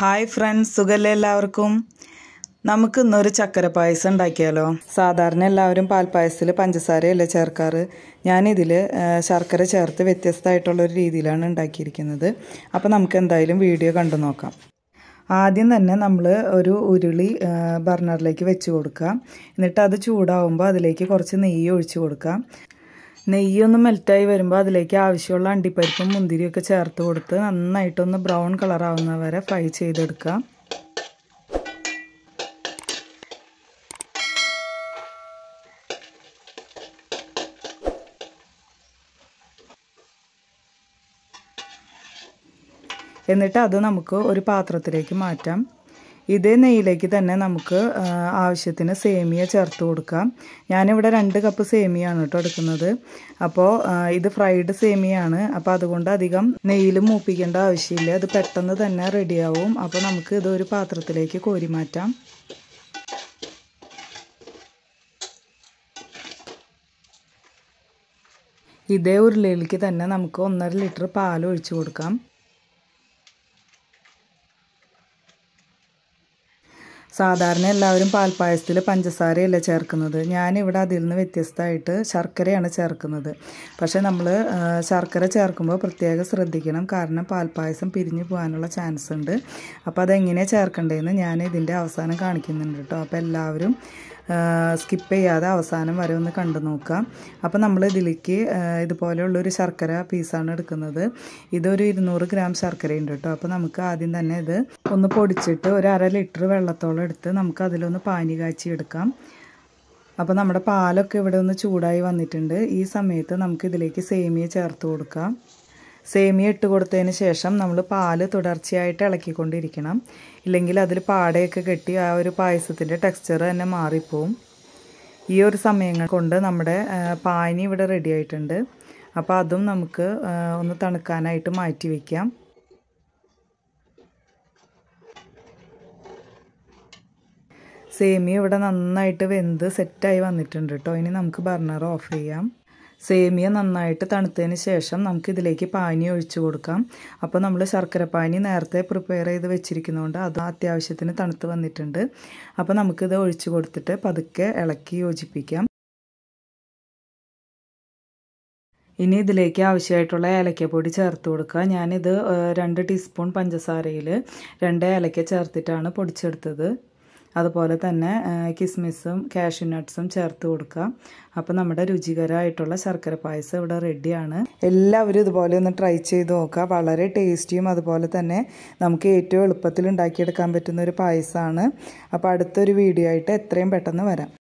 hi friends സുഖമല്ലേ എല്ലാവർക്കും നമുക്ക് ഇന്നൊരു ചക്കര പായസം ഉണ്ടാക്കിയാലോ സാധാരണ എല്ലാവരും പാൽപ്പായസത്തിൽ പഞ്ചസാരയല്ലേ ചേർക്കാറ് ഞാനിതിൽ ശർക്കര ചേർത്ത് വ്യത്യസ്തമായിട്ടുള്ളൊരു രീതിയിലാണ് ഉണ്ടാക്കിയിരിക്കുന്നത് അപ്പോൾ നമുക്ക് എന്തായാലും വീഡിയോ കണ്ടു നോക്കാം ആദ്യം തന്നെ നമ്മൾ ഒരു ഉരുളി ബർണറിലേക്ക് വെച്ച് കൊടുക്കുക എന്നിട്ട് അത് ചൂടാവുമ്പോൾ അതിലേക്ക് കുറച്ച് നെയ്യ് ഒഴിച്ച് കൊടുക്കുക നെയ്യൊന്ന് മെൽറ്റായി വരുമ്പോൾ അതിലേക്ക് ആവശ്യമുള്ള അണ്ടിപ്പരിപ്പും മുന്തിരിയൊക്കെ ചേർത്ത് കൊടുത്ത് നന്നായിട്ടൊന്ന് ബ്രൗൺ കളറാവുന്ന വരെ ഫ്രൈ ചെയ്തെടുക്കുക എന്നിട്ട് അത് നമുക്ക് ഒരു പാത്രത്തിലേക്ക് മാറ്റാം ഇതേ നെയ്യിലേക്ക് തന്നെ നമുക്ക് ആവശ്യത്തിന് സേമിയ ചേർത്ത് കൊടുക്കാം ഞാനിവിടെ രണ്ട് കപ്പ് സേമിയാണ് കേട്ടോ എടുക്കുന്നത് അപ്പോൾ ഇത് ഫ്രൈഡ് സേമിയാണ് അപ്പോൾ അതുകൊണ്ട് അധികം നെയ്യിൽ മൂപ്പിക്കേണ്ട ആവശ്യമില്ല അത് പെട്ടെന്ന് തന്നെ റെഡിയാവും അപ്പോൾ നമുക്ക് ഇത് ഒരു പാത്രത്തിലേക്ക് കോരി മാറ്റാം ഇതേ ഉരുളിയിലേക്ക് തന്നെ നമുക്ക് ഒന്നര ലിറ്റർ പാൽ ഒഴിച്ചു കൊടുക്കാം സാധാരണ എല്ലാവരും പാൽപ്പായസത്തിൽ പഞ്ചസാരയല്ല ചേർക്കുന്നത് ഞാനിവിടെ അതിൽ നിന്ന് വ്യത്യസ്തമായിട്ട് ശർക്കരയാണ് ചേർക്കുന്നത് പക്ഷേ നമ്മൾ ശർക്കര ചേർക്കുമ്പോൾ പ്രത്യേകം ശ്രദ്ധിക്കണം കാരണം പാൽപ്പായസം പിരിഞ്ഞു പോകാനുള്ള ചാൻസ് ഉണ്ട് അപ്പോൾ അതെങ്ങനെയാണ് ചേർക്കേണ്ടതെന്ന് ഞാൻ ഇതിൻ്റെ അവസാനം കാണിക്കുന്നുണ്ട് കേട്ടോ അപ്പോൾ എല്ലാവരും സ്കിപ്പ് ചെയ്യാതെ അവസാനം വരെ ഒന്ന് കണ്ടു നോക്കാം അപ്പോൾ നമ്മൾ ഇതിലേക്ക് ഇതുപോലെയുള്ളൊരു ശർക്കര പീസാണ് എടുക്കുന്നത് ഇതൊരു ഇരുന്നൂറ് ഗ്രാം ശർക്കര ഉണ്ട് കേട്ടോ അപ്പോൾ നമുക്ക് ആദ്യം തന്നെ ഇത് ഒന്ന് പൊടിച്ചിട്ട് ഒരു അര ലിറ്റർ വെള്ളത്തോളം എടുത്ത് നമുക്ക് അതിലൊന്ന് പാനി കാച്ചി എടുക്കാം അപ്പോൾ നമ്മുടെ പാലൊക്കെ ഇവിടെ ഒന്ന് ചൂടായി വന്നിട്ടുണ്ട് ഈ സമയത്ത് നമുക്ക് ഇതിലേക്ക് സേമിയ ചേർത്ത് കൊടുക്കാം സേമിയ ഇട്ട് കൊടുത്തതിന് ശേഷം നമ്മൾ പാല് തുടർച്ചയായിട്ട് ഇളക്കിക്കൊണ്ടിരിക്കണം ഇല്ലെങ്കിൽ അതിൽ പാടയൊക്കെ കെട്ടി ആ ഒരു പായസത്തിൻ്റെ ടെക്സ്ചർ തന്നെ മാറിപ്പോവും ഈ ഒരു സമയങ്ങൾ കൊണ്ട് നമ്മുടെ പാനി ഇവിടെ റെഡി ആയിട്ടുണ്ട് അപ്പോൾ അതും നമുക്ക് ഒന്ന് തണുക്കാനായിട്ട് മാറ്റി വയ്ക്കാം സേമിയ ഇവിടെ നന്നായിട്ട് വെന്ത് സെറ്റായി വന്നിട്ടുണ്ട് കേട്ടോ ഇനി നമുക്ക് ബർണർ ഓഫ് ചെയ്യാം സേമിയ നന്നായിട്ട് തണുത്തതിന് ശേഷം നമുക്കിതിലേക്ക് പാനി ഒഴിച്ചു കൊടുക്കാം അപ്പോൾ നമ്മൾ ശർക്കര പാനി നേരത്തെ പ്രിപ്പയർ ചെയ്ത് വെച്ചിരിക്കുന്നതുകൊണ്ട് അത് അത്യാവശ്യത്തിന് തണുത്ത് വന്നിട്ടുണ്ട് അപ്പോൾ നമുക്കിത് ഒഴിച്ചു കൊടുത്തിട്ട് പതുക്കെ ഇളക്കി യോജിപ്പിക്കാം ഇനി ഇതിലേക്ക് ആവശ്യമായിട്ടുള്ള ഏലക്കപ്പൊടി ചേർത്ത് കൊടുക്കുക ഞാനിത് രണ്ട് ടീസ്പൂൺ പഞ്ചസാരയിൽ രണ്ട് ഏലക്ക ചേർത്തിട്ടാണ് പൊടിച്ചെടുത്തത് അതുപോലെ തന്നെ കിസ്മിസും കാഷ്യു നട്ട്സും ചേർത്ത് കൊടുക്കാം അപ്പോൾ നമ്മുടെ രുചികരമായിട്ടുള്ള ശർക്കര പായസം ഇവിടെ റെഡിയാണ് എല്ലാവരും ഇതുപോലെ ഒന്ന് ട്രൈ ചെയ്ത് നോക്കുക വളരെ ടേസ്റ്റിയും അതുപോലെ തന്നെ നമുക്ക് ഏറ്റവും എളുപ്പത്തിൽ ഉണ്ടാക്കിയെടുക്കാൻ പറ്റുന്ന ഒരു പായസമാണ് അപ്പോൾ അടുത്തൊരു വീഡിയോ ആയിട്ട് എത്രയും പെട്ടെന്ന് വരാം